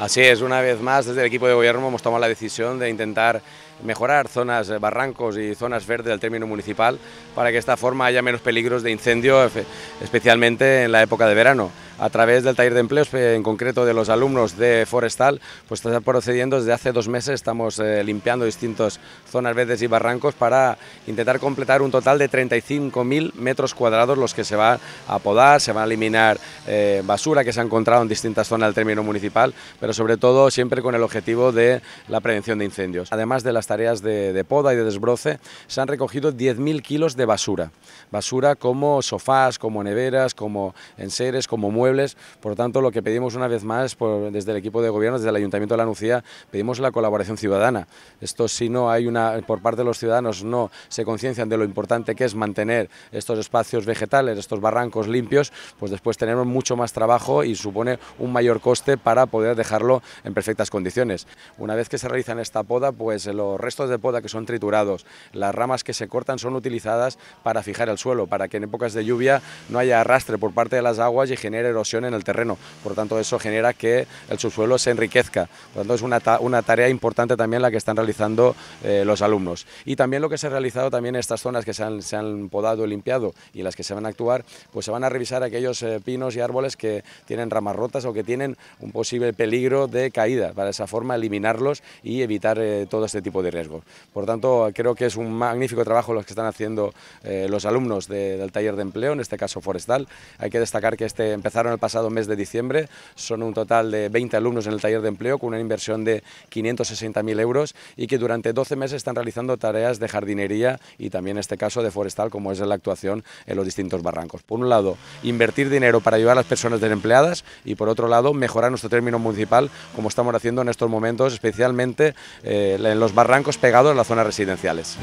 Así es, una vez más desde el equipo de gobierno hemos tomado la decisión de intentar mejorar zonas, barrancos y zonas verdes del término municipal para que de esta forma haya menos peligros de incendio, especialmente en la época de verano a través del taller de empleos, eh, en concreto de los alumnos de Forestal, pues está procediendo desde hace dos meses, estamos eh, limpiando distintas zonas verdes y barrancos para intentar completar un total de 35.000 metros cuadrados los que se va a podar, se va a eliminar eh, basura que se ha encontrado en distintas zonas del término municipal, pero sobre todo siempre con el objetivo de la prevención de incendios. Además de las tareas de, de poda y de desbroce, se han recogido 10.000 kilos de basura, basura como sofás, como neveras, como enseres, como muebles, por tanto, lo que pedimos una vez más desde el equipo de gobierno, desde el Ayuntamiento de la Nucía, pedimos la colaboración ciudadana. Esto si no hay una, por parte de los ciudadanos no se conciencian de lo importante que es mantener estos espacios vegetales, estos barrancos limpios, pues después tenemos mucho más trabajo y supone un mayor coste para poder dejarlo en perfectas condiciones. Una vez que se realiza esta poda, pues los restos de poda que son triturados, las ramas que se cortan son utilizadas para fijar el suelo, para que en épocas de lluvia no haya arrastre por parte de las aguas y genere en el terreno. Por tanto, eso genera que el subsuelo se enriquezca. Por tanto, es una, tarea importante también la que están realizando eh, los alumnos. Y también lo que se ha realizado también en estas zonas que se han, se han podado, limpiado y las que se van a actuar, pues se van a revisar aquellos eh, pinos y árboles que tienen ramas rotas o que tienen un posible peligro de caída. Para esa forma eliminarlos y evitar eh, todo este tipo de riesgos. Por tanto, creo que es un magnífico trabajo los que están haciendo los alumnos del taller de empleo, en este caso forestal. Hay que destacar que este empezar en el pasado mes de diciembre. Son un total de 20 alumnos en el taller de empleo con una inversión de 560.000 euros y que durante 12 meses están realizando tareas de jardinería y también en este caso de forestal, como es la actuación en los distintos barrancos. Por un lado, invertir dinero para ayudar a las personas desempleadas y por otro lado, mejorar nuestro término municipal, como estamos haciendo en estos momentos, especialmente eh, en los barrancos pegados a las zonas residenciales.